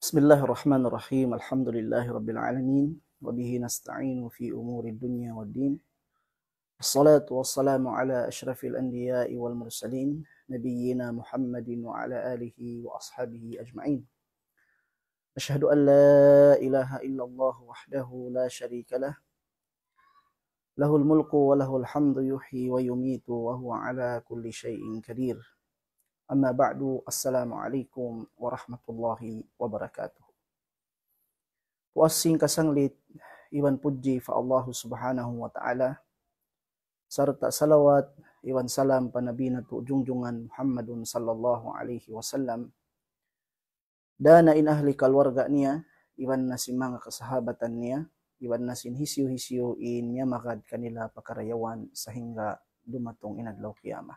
بسم الله الرحمن الرحيم الحمد لله رب العالمين وبه نستعين في أمور الدنيا والدين الصلاة والسلام على أشرف الأنبياء والمرسلين نبينا محمد وعلى آله وأصحابه أجمعين أشهد أن لا إله إلا الله وحده لا شريك له له الملك وله الحمد يحيي ويميت وهو على كل شيء قدير Amma ba'du, Assalamualaikum warahmatullahi wabarakatuh. Puasing kasanglit, iwan puji fa Allah subhanahu wa ta'ala, serta salawat, iwan salam panabi nabi junjungan Muhammadun sallallahu alaihi wasallam, dana in ahli kalwarga niya, iwan na mga kasahabatan niya, iwan nasin hisyo-hisyo in niya magad kanila pakarayawan sa hingga dumatong inadlaw kiyamah.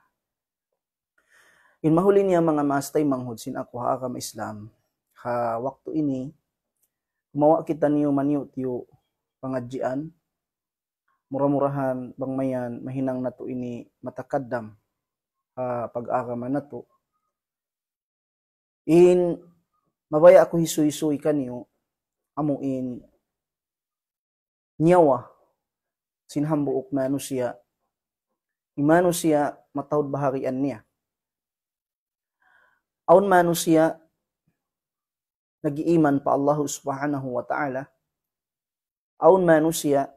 In mahuli niya mga mastay manghudsin ako ha ka Islam. Ha waktu ini kumawa kita niyo maniyo tiyo pangadjian muramurahan bangmayan mahinang nato ini matakaddam ha pag-agama nato. In mabaya ako hisuy-suy kaniyo amo in nyawa sinhambuok manusia imano siya matawad baharian niya aun manusia nag-iiman pa Allah subhanahu wa ta'ala aun manusia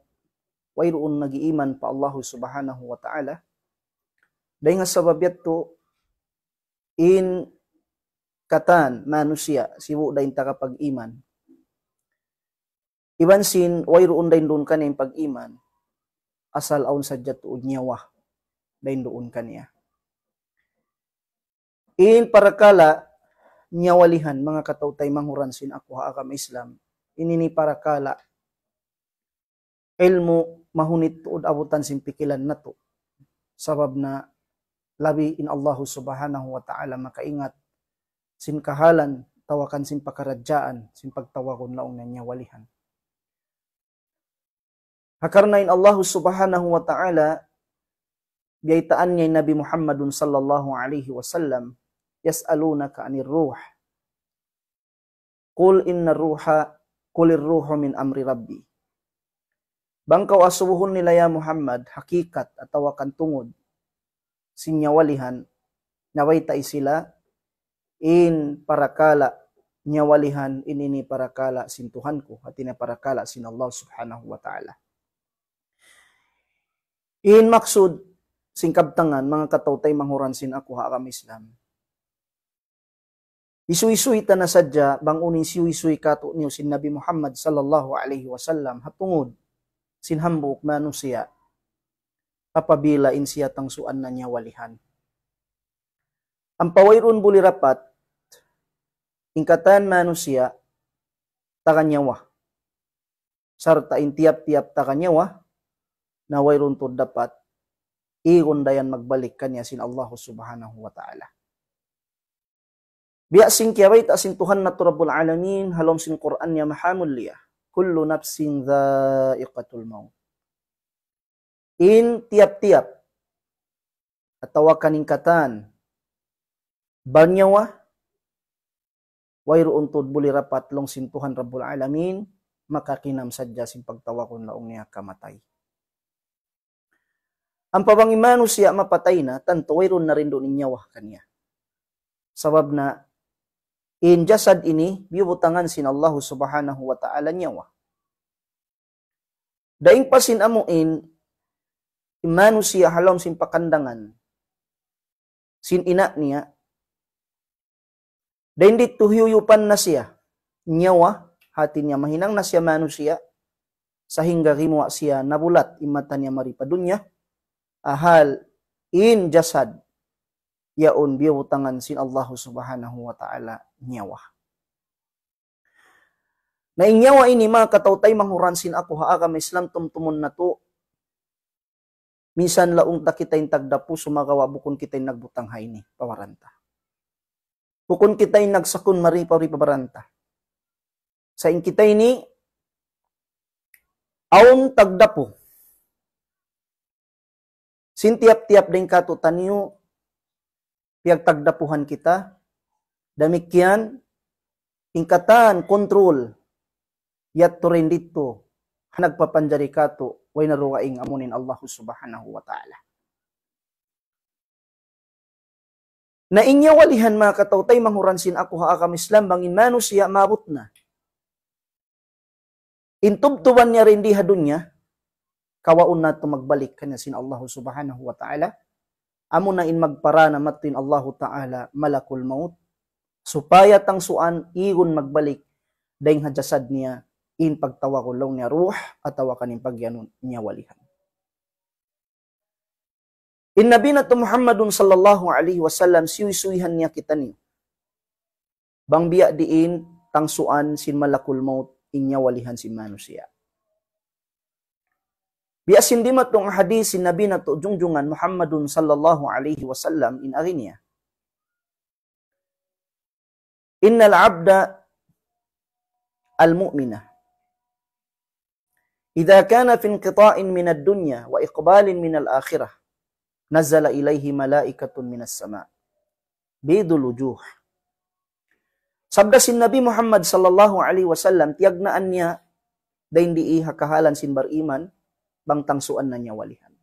wairoon nag-iiman pa Allah subhanahu wa ta'ala dahil nga sabab yato in katan manusia sibo dahin takapag-iman ibansin wairoon dahin doon kanya yung pag-iman asal aun sadyat tuod niyawa dahin doon kaniya in parakala niya walihan mga katawtay manghuransin sin akuha agam Islam inini parakala ilmu mahunit tuod abutan sin pikilan nato sabab na labi in Allah subhanahu wa ta'ala makaingat sin kahalan tawakan sin pakarajaan sin pagtawakon laong niya walihan Hakarna in Allah subhanahu wa ta'ala biyaitaan niya Nabi Muhammadun sallallahu alaihi wasallam yas'alunaka 'anir ruh. Qul inna ruha qulir ruhu min amri rabbi. Bangkau asubuhon nila ya Muhammad hakikat atawa kantungod sinyawalihan naway tay sila in parakala nyawalihan inini parakala sintuhan ko at parakala sin Allah subhanahu wa ta'ala. In maksud singkabtangan mga katawtay manghuran sin ako ha Islam Isuisuy ta na sadya bang unin siuisuy kato niyo sin Nabi Muhammad sallallahu alaihi wasallam hatungod sin manu manusia apabila in siya tangsuan na niya walihan. Ang pawayron buli rapat ingkatan manu siya takanyawa sarta in tiap tiap takanyawa na wayron to dapat iyon dayan magbalik kanya sin Allah subhanahu wa ta'ala. Biak sing kiawai tak sing Tuhan naturabul alamin halom sin Quran ya mahamul liya. Kullu nafsin dha'iqatul maut. In tiap-tiap atau kaningkatan banyawa wairu untud buli rapat long sin Tuhan Rabbul Alamin maka kinam saja sin pagtawakun laong niya kamatay. Ang pabangi manusia mapatay na tanto na rindu ninyawa kaniya. Sabab na in jasad ini bibutangan sin Allah subhanahu wa ta'ala nyawa. Daing pasin amuin imanu siya halom sin pakandangan sin ina niya. Daing dituhiyupan na siya nyawa hati niya mahinang na siya manusia sehingga rimwa siya nabulat imata niya maripadunya ahal in jasad yaun biya utangan sin Allah subhanahu wa ta'ala nyawa. Na inyawa ini mga katawtay manguran sin ako haa kami Islam tumtumun na to. Minsan laong ta kita yung tagdapo sumagawa bukon kita yung nagbutang haini pawaranta. Bukon kita yung nagsakun mari pawaranta. Sa in kita ini aong tagdapo. Sin tiap tiap din katutaniyo piagtagdapuhan kita. Damikian, ingkatan, kontrol turin dito hanagpapanjari kato way naruwaing amunin Allah subhanahu wa ta'ala. Na inyo walihan mga katawtay manghuransin ako haakam Islam bangin manu siya mabot na. Intubtuban niya rin di hadunya kawaun na tumagbalik kanya sin Allah subhanahu wa ta'ala amo na in magpara na matin Allahu Ta'ala malakul maut. Supaya tang suan igon magbalik dahing hajasad niya in pagtawa pagtawakulong niya ruh at tawakanin pagyanon niya walihan. In nabi na Muhammadun sallallahu alaihi wasallam suyuhan niya kita niyo. Bangbiya diin tangsuan sin malakul maut inya walihan si manusia. Biasin dima tong hadis Nabi na to jungjungan Muhammadun sallallahu alaihi wasallam in arinya. Innal abda al-mu'minah إذا كان في انقطاع من الدنيا وإقبال من الآخرة نزل إليه ملائكة من السماء بيض الوجوه Sabda si Nabi Muhammad sallallahu alaihi wasallam tiyagnaan niya dahin di iha kahalan sin bariman bang tangsuan nanya walihan.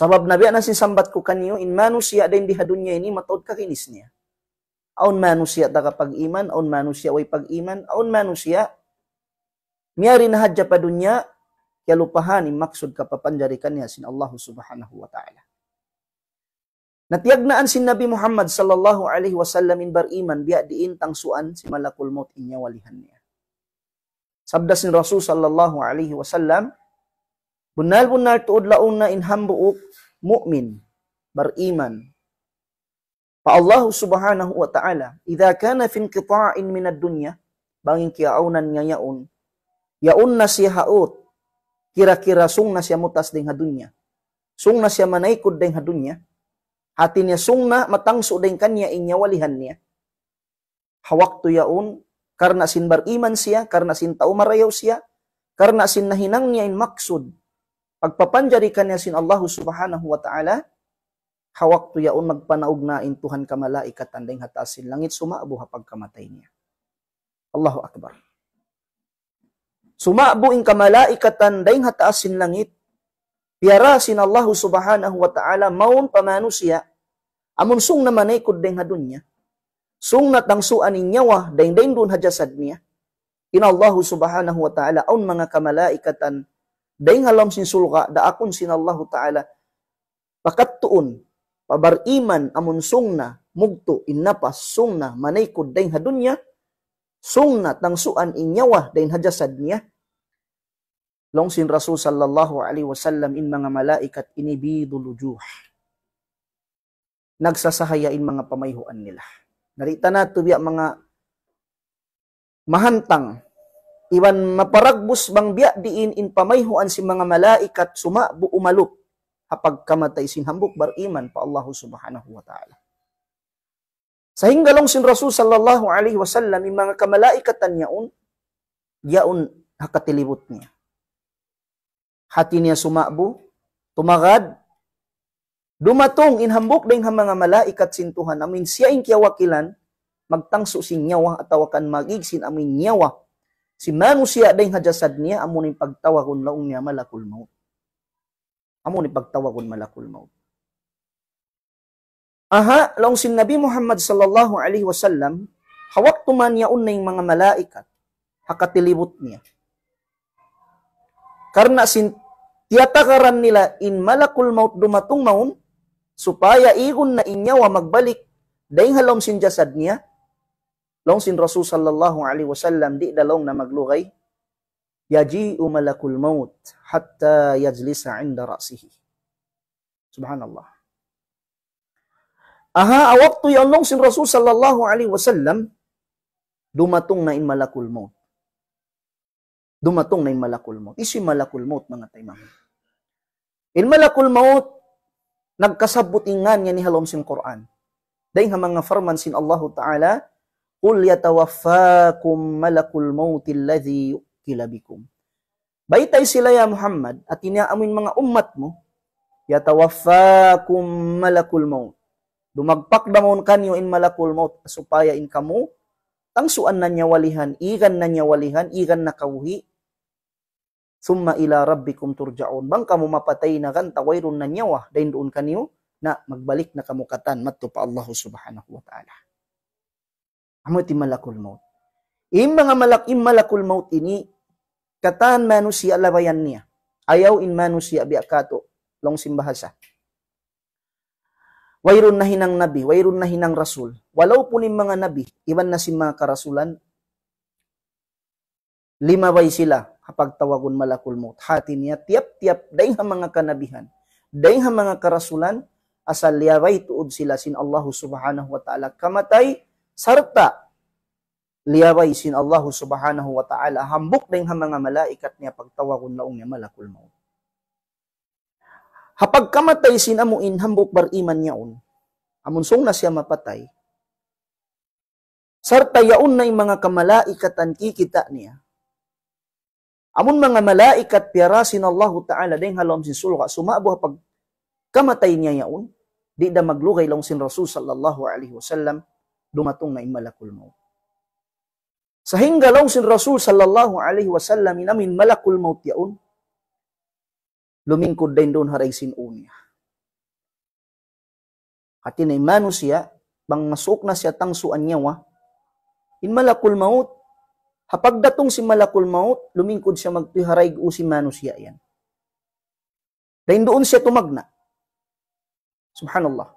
Sabab Nabi anasin si sambat ku kanyo in manusia din dihadunya ini mataud ka kinis niya. Aun manusia ta kapag iman, aun manusia way pag iman, aun manusia miyari na hadya pa dunya kaya lupahan maksud kapapanjarikan niya sin Allah subhanahu wa ta'ala. natiagnaan sin Nabi Muhammad sallallahu alaihi wasallam in bariman biya diin tangsuan si malakul maut inya walihan niya. Sabda sin Rasul sallallahu alaihi wasallam, "Bunal-bunal launa in hambu'uk mu'min beriman." Fa Allah Subhanahu wa taala, "Idza kana fi inqita'in min ad-dunya, bangin kiaunan nyayaun, yaun nasihaut, kira-kira sungna nasia mutas ding hadunya. Sungna nasia manaikud ding hadunya. hatinya niya sungna matangso ding kanya inya walihan ha Hawaktu yaun karena sin bariman siya, karena sin taumarayaw siya, karena sin nahinang niya in maksud. Pagpapanjari kanya sin Allah subhanahu wa ta'ala, hawak tuyaon magpanaog na in Tuhan ka malaikat tanding hatasin langit sumaabo hapag kamatay niya. Allahu Akbar. Sumaabu in kamalaikat tanding hatasin langit, Piyara sin Allah subhanahu wa ta'ala maun pamano siya, amunsong naman ay kudeng hadunya, sungnat ang suan inyawa dain-dain dun hajasad niya. Inallahu subhanahu wa ta'ala aun mga kamalaikatan dain halam sin sulga akun sin Allahu ta'ala pabar iman amun sungna mugto innapas sungna manaykod dain hadunya sungna tang suan inyawa dain hajasad niya. Long sin Rasul sallallahu alaihi wasallam in mga malaikat inibidul wujuh. Nagsasahayain mga pamayhuan nila. Narita na tubiya mga mahantang iwan maparagbus bang biya diin in pamayhuan si mga malaikat suma umalup hapag kamatay sinhambok bar iman pa Allah subhanahu wa ta'ala. Sa hinggalong sin Rasul sallallahu alaihi wasallam yung mga kamalaikatan niyaon yaon hakatilibot niya. Hati niya sumabu, tumagad, Dumatong inhambok din ang mga malaikat sintuhan amin siya ing kiyawakilan magtangso si nyawa at tawakan magigsin amin nyawa. Si manu siya din hajasad niya amo ni pagtawa kun laong niya malakul maut. Amo ni pagtawa kun malakul maut. Aha, laong si Nabi Muhammad sallallahu alaihi wasallam hawak tuman niya unay mga malaikat hakatilibot niya. Karena sin tiyatakaran nila in malakul maut dumatong maun supaya igun na inyawa magbalik dahil halom sin jasad niya long sin Rasul sallallahu alaihi wasallam di dalong na maglugay yaji umalakul maut hatta yajlisa inda ra'sihi subhanallah aha awaktu ya long sin Rasul sallallahu alaihi wasallam dumatong na in malakul maut dumatong na in malakul maut isi malakul maut mga tayo in malakul maut nagkasabutingan nga ni halom sin Quran. Daing mga farman sin Allah Ta'ala, Qul yatawaffakum malakul mauti alladhi bikum. Baitay sila ya Muhammad at inaamin mga ummat mo, yatawaffakum malakul maut. Dumagpak damon kanyo in malakul maut, supaya in kamu, tangsuan na niya walihan, igan na niya walihan, igan na kauhi, Summa ila rabbikum turja'un. Bang kamu mapatay na kan tawairun na nyawa dahin doon kaniyo na magbalik na kamukatan matto pa Allah subhanahu wa ta'ala. Amo ti malakul maut. Im mga malak im malakul maut ini katan manusia labayan niya. Ayaw in manusia biakato long simbahasa. Wayrun na hinang nabi, wayrun na hinang rasul. Walau punin mga nabi, iban na si mga karasulan, lima bay sila, hapagtawagon malakul maut. Hati niya tiap-tiap daing ha mga kanabihan, daing ha mga karasulan, asal liyaray tuod sila sin Allah subhanahu wa ta'ala kamatay sarta liyaray sin Allah subhanahu wa ta'ala hambok daing ha mga malaikat niya pagtawagon laong niya malakul maut. Hapag kamatay sinamuin hambok bar iman niyaon, amunsong na siya mapatay, sarta yaun na mga kamalaikatan kikita niya, Amun mga malaikat piyarasin Allah Ta'ala dahing halom sin sulwa, sumabuha pag kamatay niya yaon di da maglugay lang sin Rasul sallallahu alaihi wasallam dumatong na imalakul maut. Sa hinggalaw sin Rasul sallallahu alaihi wasallam inamin malakul maut yaon lumingkod din doon haray sin unya. Hati na manusia, bang masuk na siya tangsuan niya wa in malakul maut Hapag si malakul maut, lumingkod siya magpiharay o si manusya yan. Dahil doon siya tumagna. Subhanallah.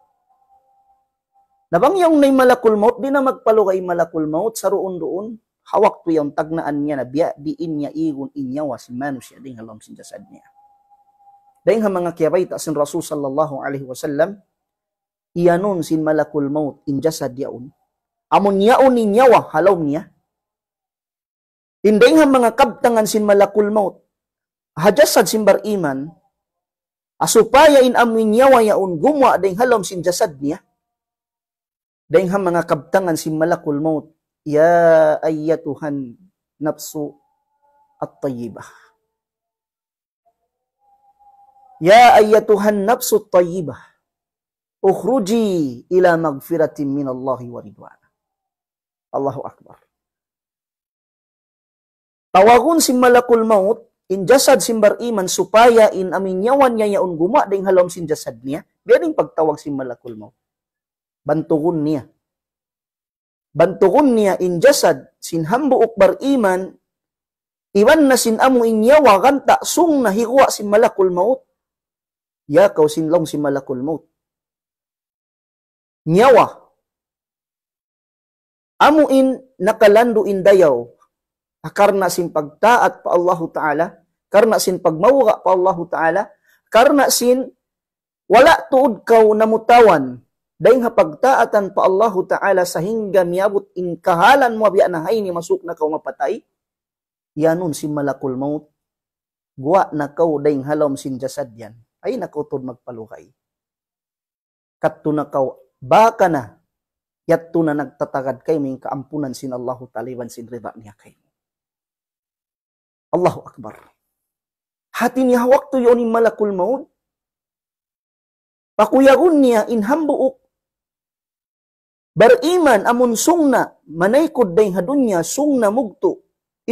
Nabangyaw na'y malakul maut, di na magpalo kay malakul maut, saroon doon, hawak to yung tagnaan niya na biya, diin niya igon inyawa si manusya, ding halam sin jasad niya. Dahil ha mga kiyabay, sin Rasul sallallahu alaihi wasallam, iyanon sin malakul maut, in jasad yaon. Amon yaon inyawa halaw niya, Indayhan mga kabtangan sin malakul maut. Hajasad sin bar iman. Asupaya in amin yawa yaun gumwa dayang halom sin jasad niya. Dayang mga kabtangan sin malakul maut. Ya ayyatuhan nafsu at-tayyibah. Ya ayyatuhan nafsu at-tayyibah. Ukhruji ila magfiratin min Allahi wa ridwan. Allahu Akbar. Tawagun Malakul maut in jasad simbar iman supaya in aminyawan niya yaon guma ding halom sin jasad niya. Biyaning pagtawag Malakul maut. Bantugon niya. Bantugon niya in jasad sin hambu ukbar iman Iwan na sin amu inyawa ganta sung na hiwa si malakul maut. Yakaw long si malakul maut. Nyawa. Amu in nakalando in dayaw, karna sin pagtaat pa Allahu Ta'ala, karna sin pagmawga pa Allahu Ta'ala, karna sin wala tuod kau namutawan daing hapagtaatan pa Allahu Ta'ala sa hingga miabot in kahalan mo biya na hay masuk na kau mapatay, yanun si malakul maut. Gwa na kau daing halom sin jasad yan. Ay nakutod magpaluhay Katto na kau baka na, yatto na nagtatagad kay may kaampunan sin Allahu Ta'ala sin rida niya kay. Allahu Akbar. Hati ni waktu yoni malakul maut. Ya in hambuuk Beriman amun sungna manaikut hadunya sungna mugtu.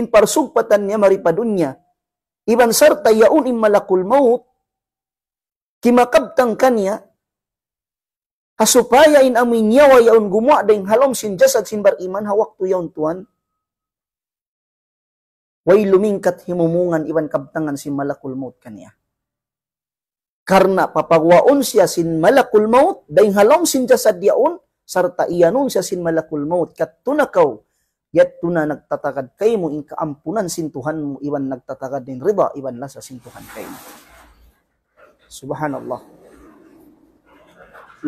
In parsugpatannya maripadunya. Iban serta unim malakul maut. Kimakabtangkannya asupaya in amin nyawa yaun gumwa deng halom sin jasad sin beriman ha waktu yaun tuan Way lumingkat himumungan iwan kabtangan si malakul maut kaniya. Karna papagwaon siya sin malakul maut, dahing halong sin jasad diaon, sarta iyanon siya sin malakul maut, katunakaw, yat tuna nagtatakad kay mo in kaampunan sintuhan mo, iban nagtatakad din riba, iwan lasa sintuhan kay mo. Subhanallah.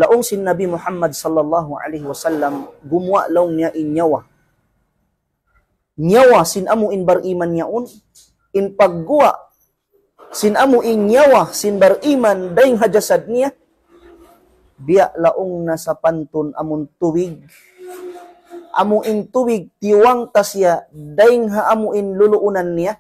Laong sin Nabi Muhammad sallallahu alaihi wasallam, gumwa laong niya inyawa, nyawa sinamo in bariman yaon in pagguwa sinamo in nyawa sin bariman daing hajasad niya biya laong nasa pantun amun tuwig amu in tuwig tiwang ta daing dayng haamo in luluunan niya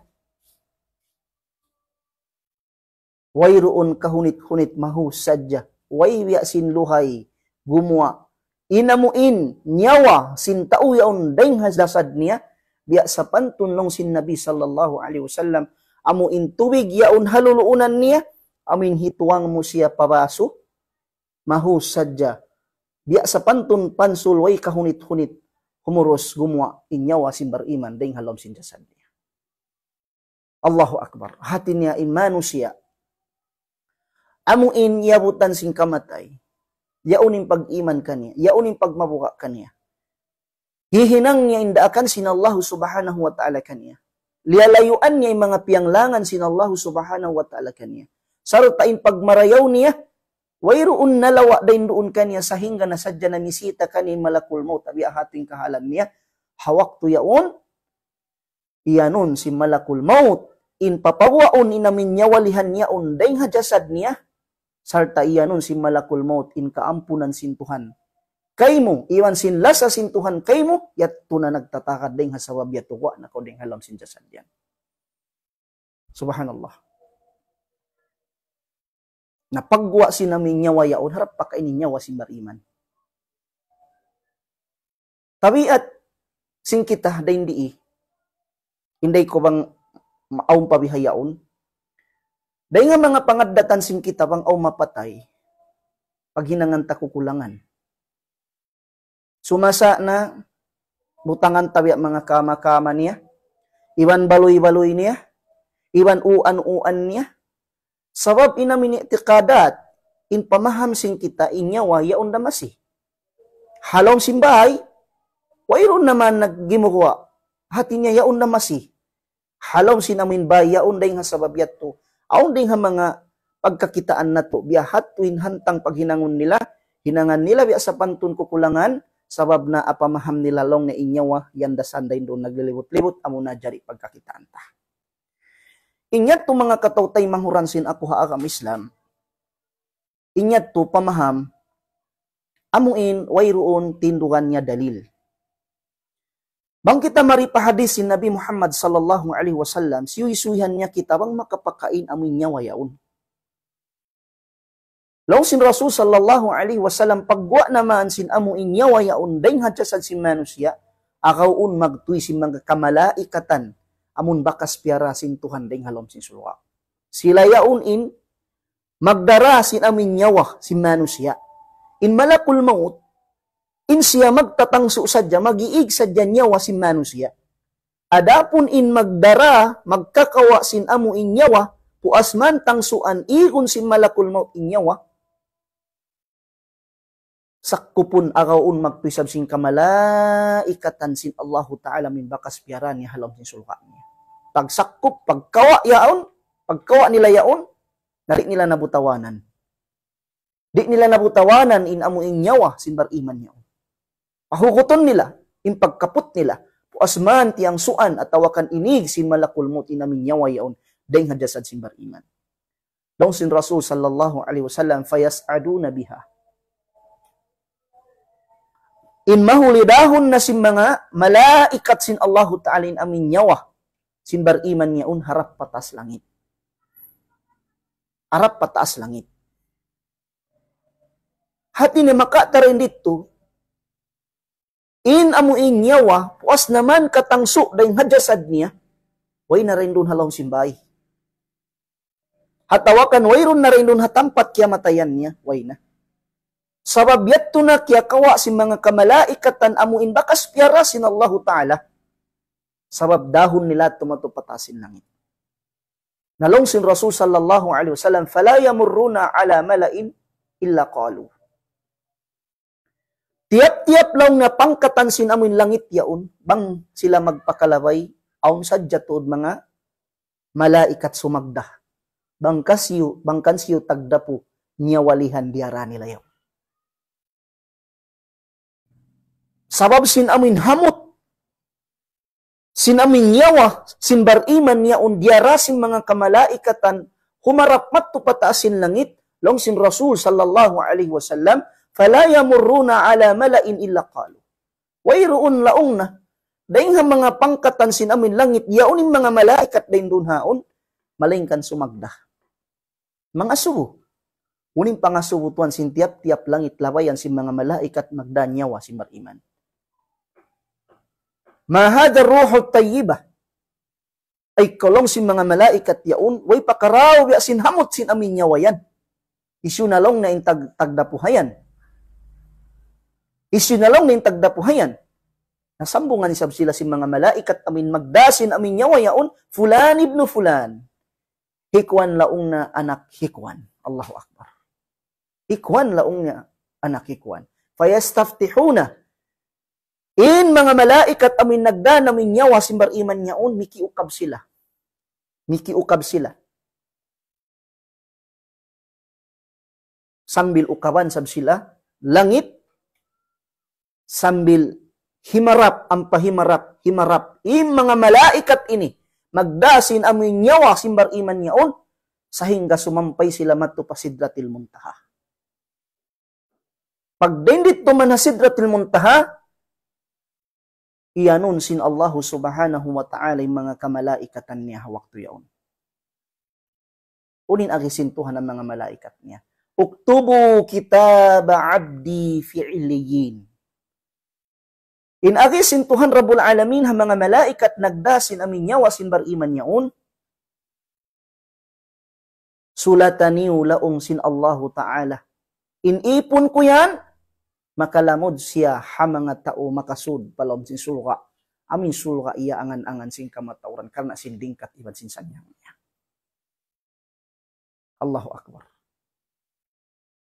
wayroon kahunit-hunit mahu mahusadya wayya sin luhay gumwa inamuin nyawa sin tauyaon daing hajasad niya biak pantun long sin Nabi sallallahu alaihi wasallam amu intuwig yaun haluluunan niya amin hituang musia pabasu mahu saja biak pantun pansul wai kahunit hunit humurus gumwa inyawa sin beriman deng halom sin jasad niya Allahu akbar hatinya in manusia amu in yabutan sin kamatay yaunin pag-iman kaniya yaunin pagmabuka kaniya Hihinang niya indaakan sinallahu subhanahu wa ta'ala kaniya. Lialayuan niya yung mga pianglangan sinallahu subhanahu wa ta'ala kaniya. Sarta Sartain pagmarayaw niya, Wairoon nalawa dahin doon kaniya sa hingga na sadya na misita kani malakul maut. Abi ahating kahalan niya. Hawak to yaon. Iyanon si malakul maut. In papawaon inamin niya walihan niya on dahin hajasad niya. Sarta iyanon si malakul maut in kaampunan sintuhan kaymo iwan sin lasa sin Tuhan kaymo yat tuna nagtatakad ding hasawab yat tuwa na ko ding halam sin jasadyan subhanallah napagwa sin namin nyawa yaon harap pakainin nyawa sin bariman tabiat sing kita dain dii eh. inday ko bang maaong pabihayaon dahil nga mga pangadatan sing kita bang aw mapatay pag ta kukulangan Sumasa na butangan tabi mga kama-kama niya. Iwan baloy-baloy niya. Iwan uan-uan niya. Sabab ina minitikadat in pamaham sing kita inya wayaon damasi. Halong simbahay, wairon naman naggimukuha. Hati niya yaon damasi. Halong sinamin ba yaon day nga sababyat to. Aon day nga mga pagkakitaan na to. Biya hatuin hantang paghinangon nila. Hinangan nila biya sa pantun kukulangan sabab na apamaham nilalong na inyawa yanda sanday doon naglilibot-libot amo na jari pagkakitaan ta. Inyat to mga katawtay manghuransin ako haagam Islam. Inyat to pamaham amuin wayroon tindugan niya dalil. Bang kita maripahadis si Nabi Muhammad sallallahu alaihi wasallam, siyuisuhan niya kita bang makapakain amin niya wayaon. Law sin Rasul sallallahu alaihi wasallam pagwa naman sin amo inyawa ya undeng hadyasan si manusia akaw un magtuy sin mga kamalaikatan amun bakas piara sin Tuhan deng halom sin sulwa. Sila ya in magdara sin amin nyawa ah, sin manusia. In malakul maut in siya magtatangso sadya magiig sadya nyawa ah sin manusia. Adapun in magdara magkakawa sin amo inyawa ah, puas man tangsuan igun sin malakul maut inyawa sakupun agaun magpisab sing kamala ikatansin Allahu taala min bakas piaran ni halam sing sulka niya pagsakup pagkawa yaon pagkawa nila yaon dali nila nabutawanan di nila nabutawanan in amo nyawa sin bar iman niya Pahukuton nila in pagkaput nila puasman tiyang suan at tawakan inig sin malakul mo tinamin nyawa yaon deng hadasad sin bar iman daw sin rasul sallallahu alaihi wasallam fayas'aduna biha In mahulidahun na sin mga malaikat sin Allahu Ta'ala in amin nyawa. Sin bar iman niya un harap patas langit. Harap pataas langit. Hati ni makatarin dito, in amuing nyawa, puas naman katangso dahil hadjasad niya, way na rin doon halong simbay. Hatawakan way ron na rin doon hatampat kaya niya, way na. Sabab yattuna kiyakawa si mga kamalaikatan amuin bakas piyara sin Allahu Ta'ala. Sabab dahon nila tumatupatasin langit. Nalong sin Rasul sallallahu alaihi wasallam, "Fala yamurruna ala malain illa qalu." Tiap-tiap lang na pangkatan sin amuin langit yaon, bang sila magpakalaway, aon sadya tuod mga malaikat sumagda. Bangkasyo, bangkansyo tagdapo, niya walihan diara nila yaon. Sabab sin amin hamot. Sin amin yawa, sin bariman niya undiara sin mga kamalaikatan, humarap matto pataasin langit, long sin Rasul sallallahu alaihi wasallam, fala yamurruna ala malain illa qalu. Wairuun laong na, daing ha mga pangkatan sin amin langit, yaunin mga malaikat daing dunhaon, malingkan sumagda. Mga subo, uning pangasubutuan sin tiap-tiap langit lawayan sin mga malaikat magdanyawa sin mariman. Mahada ruhu tayyiba. Ay kolong sin mga malaikat yaun, way pakaraw ya sin hamot sin amin yawayan. Isyu nalong na intag tagdapuhayan. Isyu nalong na intag dapuhayan. Nasambungan ni sab sila sin mga malaikat amin magdasin amin yawayan, fulan ibnu fulan. Hikwan laong na anak hikwan. Allahu Akbar. Hikwan laong na anak hikwan. Fayastaftihuna In mga malaikat amin nagda namin yawa simbar iman niyaon, ukab sila. Miki ukab sila. Sambil ukawan sab sila, langit, sambil himarap ang pahimarap, himarap. In mga malaikat ini, magdasin amin nyawa simbar iman niyaon, sahingga sumampay sila madto pasidratil muntaha. Pag dindit to sidratil muntaha, iyanun sin Allahu subhanahu wa ta'ala yung mga kamalaikatan niya waktu yaon. Unin agisintuhan ng mga malaikat niya. Uktubu kita abdi fi'liyin. In agisintuhan Rabbul Alamin ha mga malaikat nagdasin amin nyawa sin bariman yaon. Sulataniw laong sin Allahu ta'ala. Inipon ko yan, makalamod siya ha mga tao makasud palom sin sulga amin sulga iya angan-angan sin kamatauran karna sin dingkat iban sin sanyang Allahu akbar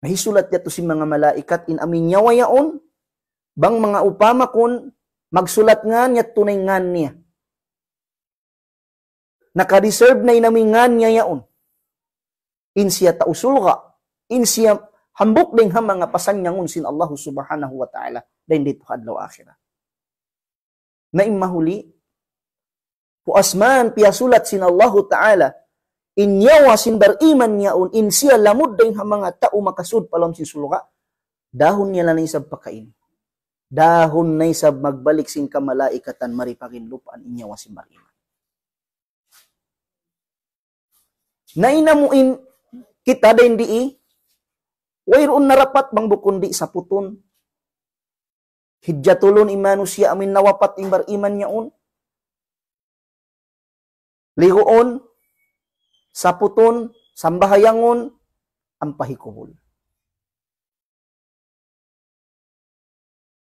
Mahisulat to si mga malaikat in amin yawayaon bang mga upama kun magsulat nga niya tunay nga niya naka nakareserve na inamingan niya yaon in siya tausulga in siya hambok ding ha mga pasanyangon sin Allah subhanahu wa ta'ala dayon dito adlaw akhirah na imahuli puasman piasulat sin Allah ta'ala inyawa sin bariman niyaon in siya lamud dayon ha mga tao makasud palam sin suluka dahon niya lang isab pakain dahon na isab magbalik sin kamalaikatan maripagin lupaan inyawa sin bariman Nainamuin kita din di Wairon narapat bang bukundi sa puton. Hijjatulon imanusya amin nawapat imbar iman niyaon. Ligoon, sa puton, sambahayangon, ang pahikubol.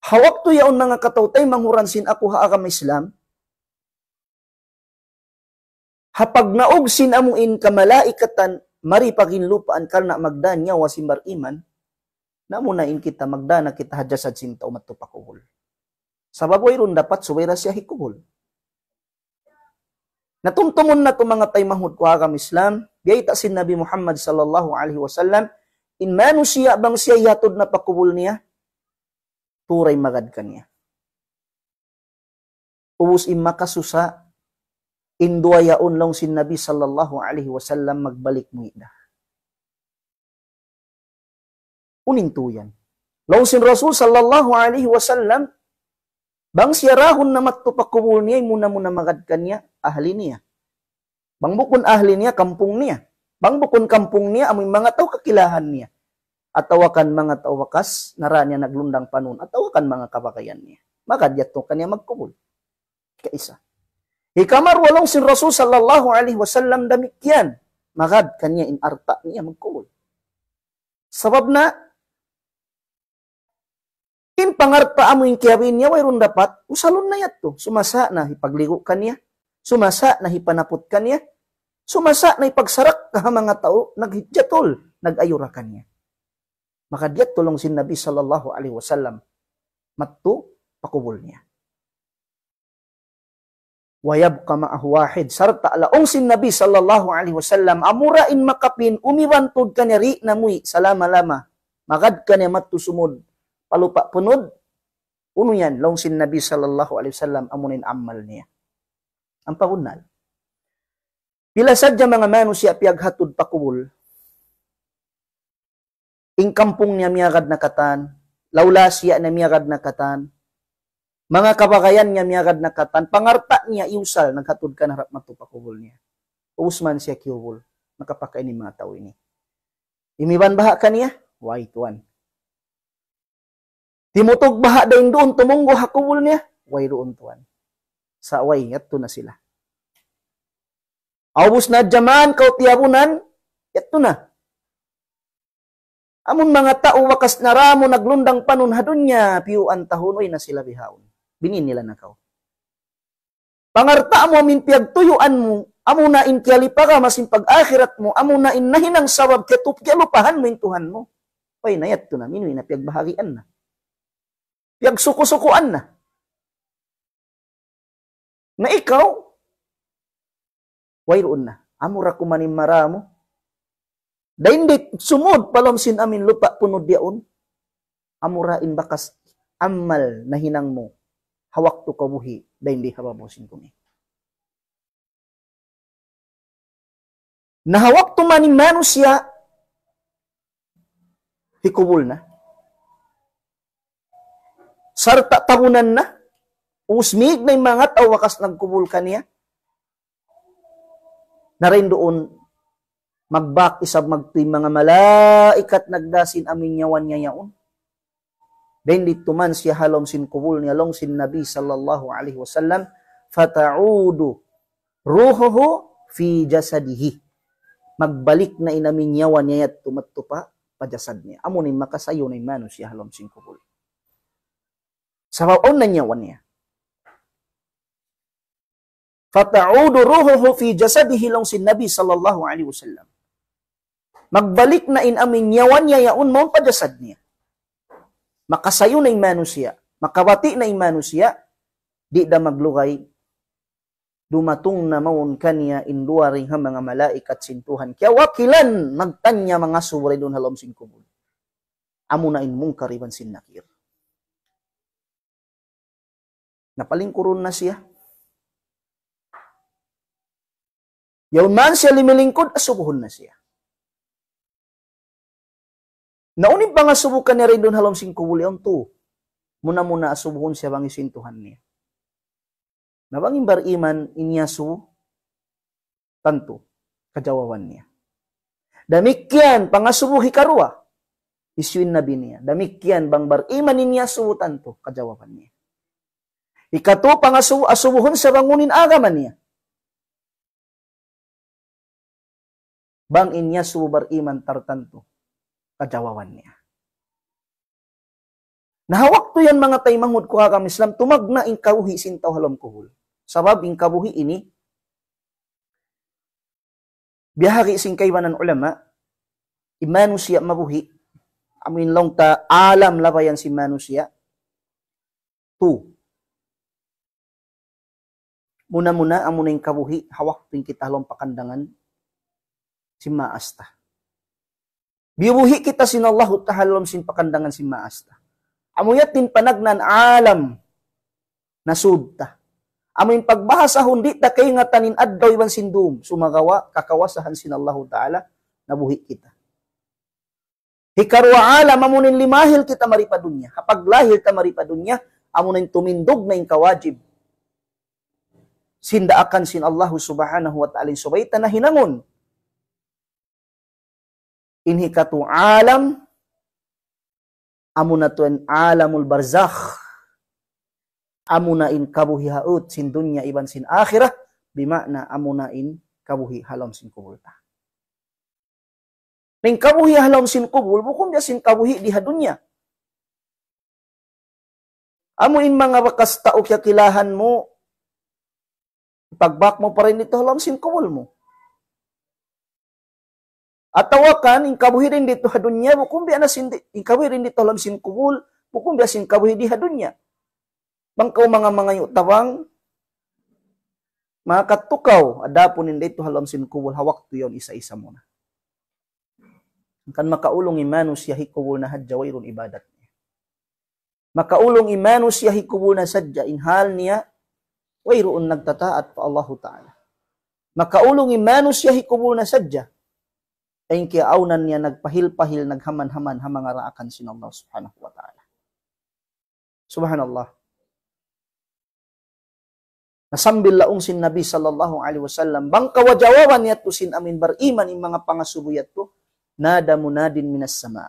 Hawak to yaon mga katawtay, manguransin ako haagam Islam. Hapag naog sin amuin kamalaikatan mari paginlupaan karna magdanya wasimbar iman, namunain kita magdana kita hadyas at sinta umatupakubol. Sababoy ron dapat suwera siya hikubol. Natumtumon na itong mga taymahod ko agam Islam, biyay tasin Nabi Muhammad sallallahu alaihi wasallam, in manu siya bang siya yatod na pakubol niya, turay magad kaniya. Ubus imma kasusa Induwayaon lang si Nabi sallallahu alaihi wasallam magbalik mo ida. Uning tuyan. Law sin Rasul sallallahu alaihi wasallam bang siyarahon na matupakumul niya muna muna magad kanya ahli niya. Bang bukon ahli niya kampung niya. Bang bukon kampung niya amoy mga tao kakilahan niya. Atawakan mga wakas, nara niya naglundang panon atawakan mga kapakayan niya. Maka diyat to kanya magkubol. Kaisa. Hikamar walang sin Rasul sallallahu alaihi wasallam damikyan. Magad kanya in arta niya magkul. Sabab na, in pangarta amo yung kiyawin niya, wayroon dapat, usalun na yat to. Sumasa na hipagligo kanya. Sumasa na hipanapot kanya. Sumasa na ipagsarak ka mga tao, naghidyatol, nagayura kaniya. Makadyat tulong sin Nabi sallallahu alaihi wasallam. Matto, pakubol niya wayabqa ma'ahu wahid sarta laong sin nabi sallallahu alaihi wasallam amura in makapin umiwantod kaniri namuy salama lama magad ka ni matto sumod palupa punod uno yan laong sin nabi sallallahu alaihi wasallam amunin ammal niya ang paunal pila sadya mga manu siya piaghatod pakubol ing kampung niya miyagad nakatan lawla siya na miyagad nakatan mga kabagayan nga miyagad nakatan, pangarta niya iusal, naghatod ka harap matupakuhol niya. Usman siya kiwol, nakapakain ni mga tao ini. Imiban baha ka niya? White one. Timutog baha dayon doon, tumunggo hakubol niya? Way roon tuan. Sa way, yato na sila. Aubos na jaman, kautiyabunan, yato na. Amon mga tao wakas na naramo naglundang panunha dunya piuan tahunoy na sila bihaon binin nila na nakaw. Pangarta mo amin piyagtuyuan mo, amo na in kialipa ka masin pag-akhirat mo, amo na in nahinang sawab katup kialupahan mo Tuhan mo. Pay nayat to na minuy na piyagbahagian na. piyagsuko na. Na ikaw, wairoon na. Amura kumanin mara mo. Dahindit, sumod palamsin amin lupa puno yaon. Amurain bakas amal na hinang mo hawaktu kabuhi daindi hababosin kumi. Nahawaktu maning manusia hikubul na. Sarta tagunan na. Usmig na mga tao wakas nagkubul kaniya. Na rin doon magbak isab magti mga malaikat nagdasin amin yawan niya yaon. bendit tuman si halom sin kubulnya long sin Nabi sallallahu alaihi wasallam fata'udu ruhuhu fi jasadihi magbalik na inamin yawan niya at tumattupa pa jasadnya amo ni makasayo ni manu si halom sin kubul sabaon na nyawa niya fata'udu ruhuhu fi jasadihi long sin Nabi sallallahu alaihi wasallam magbalik na inamin yawan niya yaun ya mo pa jasad niya makasayo na imano siya, makawati na imano siya, di da maglugay, dumatong na maun kaniya induaring ha mga malaik at sintuhan. Kaya wakilan nagtanya mga sure doon halom sing kubul. Amo na inmong kariban sin nakir. Napalingkuron na siya. Yawn man siya limilingkod, asubuhon na siya. Nauni pa nga subukan ni rin doon halom sing kubulyon to? Muna-muna asubuhon siya nah, ya. bang isin Tuhan niya. Nabangin bar iman inya su tanto kajawawan niya. Damikyan pangasubuhi karua isuin nabi niya. Damikyan bang bar iman inya su tanto kajawawan niya. Ikato pangasubuhon asubuhon sa bangunin agaman niya. Bang inya su bar iman tartanto kajawabannya. Nah waktu yang mga tay mangod kuha Islam, tumagna ing kabuhi sintaw halom kuhul. Sabab ing kabuhi ini, biyahari sing kaibanan ulama, manusia mabuhi, amin long ta alam labayan si manusia. Tu. Muna-muna amun muna hawak ping kita halom pakandangan, si maasta. Bibuhi kita sinallahu tahalom sin pakandangan sin maasta. Amuyat tin panagnan alam nasudta. Amin pagbasa hundi ta kay nga tanin addaw iban sindum sumagawa kakawasahan sinallahu taala nabuhi kita. Hikarwa ala mamunin limahil kita mari maripadunya. Kapag lahil ta mari pa dunya, maripadunya, amunin tumindog na yung kawajib. Sindaakan sin Allah subhanahu wa ta'ala subay ta na hinangon Inhi katu alam amunatun alamul barzakh amuna in kabuhi haut sin dunya iban sin akhirah bimakna amuna in kabuhi halam sin kubul ta ning kabuhi halam sin kubul bukum dia sin kabuhi di hadunya amu in mga bakas taok yakilahan mo pagbak mo pa rin ito halam sin kubul mo Atawa kan ingkabuhirin dito hadunya bukumbi anas ingkabuhirin dito lam sin kubul bukumbi asin kabuhidi hadunya. Bangkaw mga mga yutawang makatukaw adapon in dito halam sin kubul hawak tu yon isa-isa muna. Kan makaulong imanus yahi kubul na hadjawairun ibadat niya. Makaulong imanus yahi kubul na sadya inhal niya wairoon nagtataat pa Allahu Ta'ala. Makaulong imanus yahi kubul na sadya ay kiaunan niya nagpahil-pahil, naghaman-haman, hamangaraakan sin Allah subhanahu wa ta'ala. Subhanallah. Nasambil laong sin Nabi sallallahu alaihi wasallam, bang kawajawawan niya to sin amin bariman yung mga pangasubuyat to, nada munadin minas sama,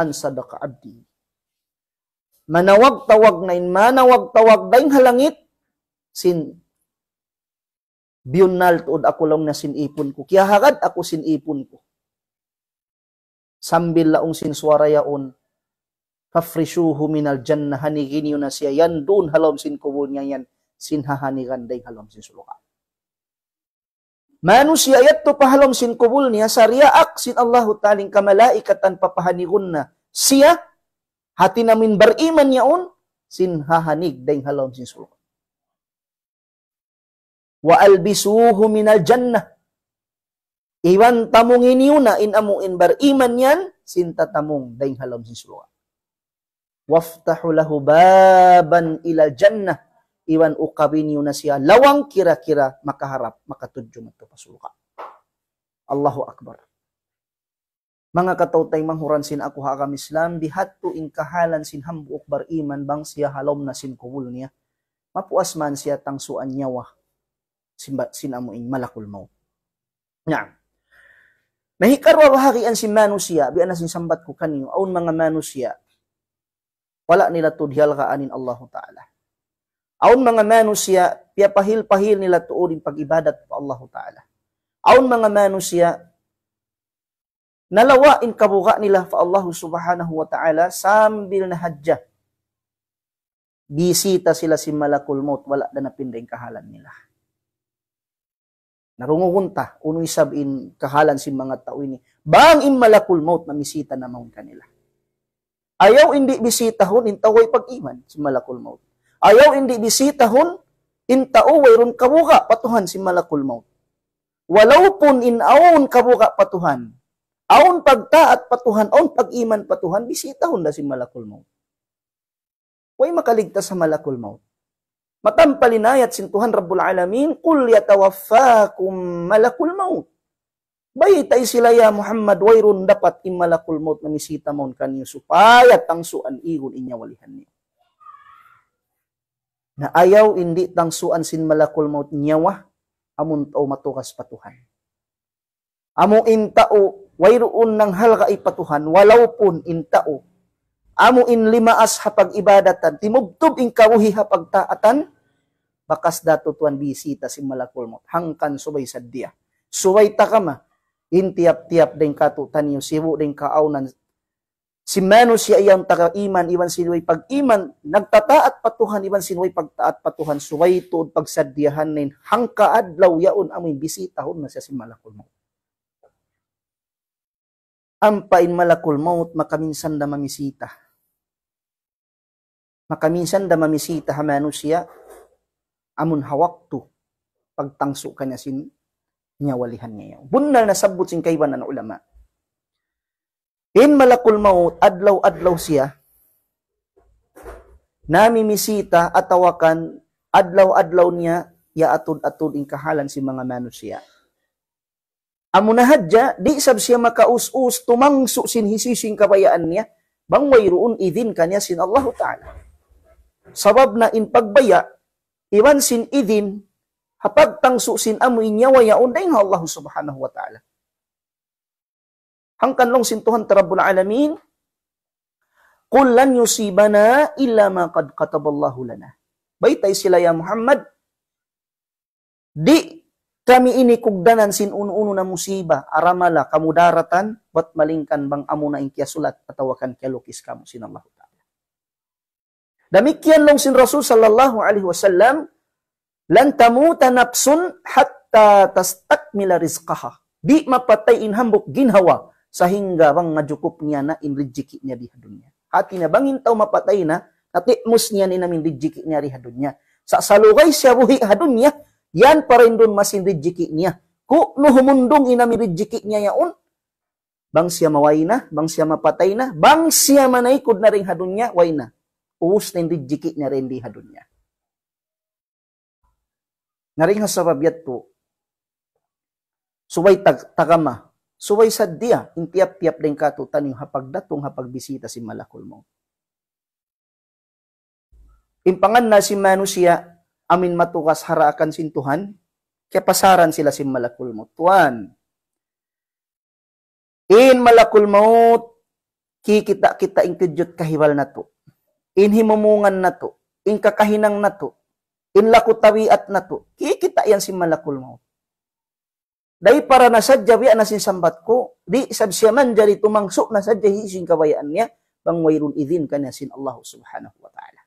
an sadaka abdi. Manawag-tawag na in manawag-tawag dahing halangit, sin biyunal tuod ako lang na sinipon ko. Kaya hagad ako sinipon ko. Sambil laong sinswarayaon, kafrishuhu minal jannah hanigin yun na siya yan doon halom sin kubul niya yan sinhahanigan day halom sin suluka. Manu siya yat to pahalom sin niya sa riyaak sin Allahu taling kamalaikatan papahanigun na siya hati namin bariman niya sinhahanig day halom sin wa albisuhu minal jannah. Iwan tamong iniuna in amuin bar iman yan sinta tamong daing halam sin siswa. Waftahu lahu baban ila jannah iwan ukabin yun siya lawang kira-kira makaharap makatudyo matupasuluka. Allahu Akbar. Mga katawtay manghuran sin ako hakam Islam, bihat to inkahalan sin hambuok bar iman bang siya halom na sin kubul niya. Mapuas man siya tangsuan nyawa sinamuing malakul maut. Naam. Mahikar wa bahagi an si manusia bi anasin sambat ko kanyo aun mga manusia wala nila tudhyal anin Allah Ta'ala. Aun mga manusia piya pahil-pahil nila tuodin pag-ibadat pa Allah Ta'ala. Aun mga manusia in kabuga nila fa Allah Subhanahu wa Ta'ala sambil na bisita sila si Malakul Maut wala na napindeng kahalan nila narungukunta uno isabin kahalan sin mga tao ini bang immalakul maut na misita namon kanila ayaw indi bisita hon intawoy pag-iman si malakul maut ayaw indi bisita hon intao wayron kabuka patuhan si malakul maut walaw pun inawon kabuka patuhan aon pagtaat patuhan aon pag-iman patuhan bisita hon da si malakul maut way makaligtas sa malakul maut Matampalinayat sin Tuhan Rabbul Alamin, Qul yatawaffakum malakul maut. Baytay sila ya Muhammad wairun dapat imalakul maut na misita maun kanyo supaya tangsuan igon inya walihan niya. Na ayaw hindi tangsuan sin malakul maut nyawa amun tao matukas patuhan. Amo intao wairoon ng halga ipatuhan walau pun tao, Amo in limaas hapag ibadatan timubtub in kawuhi hapag taatan bakas dato datutuan bisita si malakulmot hangkan subay sadya subay takama intiap-tiap deng katutan niyo sibo deng kaawnan si manus siya iyang taka-iman iwan sinuway pag-iman nagtataat patuhan iwan sinuway pagtaat patuhan suway tuod pagsadyahan nin hangkaadlaw yaon amoy bisita hon na siya si malakulmot ampain Malakulmot, makaminsan da mamisita. Makaminsan da mamisita hamano siya, amun hawaktu pagtangso kanya sin niya walihan niya. Bunna na sabot sin kayban ng ulama. In malakul maut, adlaw-adlaw siya, namimisita at tawakan, adlaw-adlaw niya, ya atud-atud ing kahalan si mga manusia. Amunahadya, di sab siya makaus-us, tumangso sin hisising kabayaan niya, bang mayroon idin kanya sin Allah Ta'ala. Sabab na in pagbaya, iwan sin idin, hapag tangsu sin amoy niya wayaon dahin Allah subhanahu wa ta'ala. Hangkan long Tuhan tarabbul alamin, Qul lan yusibana illa ma qad kataballahu lana. Baitay sila ya Muhammad, di kami ini kugdanan sin uno-uno na musiba, aramala, kamudaratan, wat malingkan bang amuna ingkya sulat, patawakan kya lukis kamu sin Allah ta'ala. Demikian lungsin Rasul sallallahu alaihi wasallam, "Lan tamuta nafsun hatta tastakmila rizqaha." Bi mapatain hambuk gin hawa sehingga bang ngajukupnya na in rezekinya di dunia. Hatina bangin tau mapataina tapi musnya nina min rezekinya di dunia. Sa salugai syabuhi hadunya yan parindun masin rezekinya. Ku nuhumundung ina min rezekinya yaun bang siya mawaina, bang siya mapatay na, bang siya manaikud naring hadunnya hadunya, waina. Oğuz'un cikik nerendi na rendi ha sababyat po, suway tag, tagama, suway sadya, intiap-tiap din katutan yung hapagdatong hapagbisita si Malakol mo. Impangan na si manusia, amin matukas harakan sintuhan, kaya pasaran sila si Malakul mo. Tuan, in Malakul mo, kikita-kita ing kahiwal na to in himumungan na to, in kakahinang na to, in at na to, kikita yan si malakul maut. Dahil para na sadya na sinsambat ko, di sabsiyaman jari tumangso na sadya hising kawayaan niya, bang wayrun idin ka na sin Allah subhanahu wa ta'ala.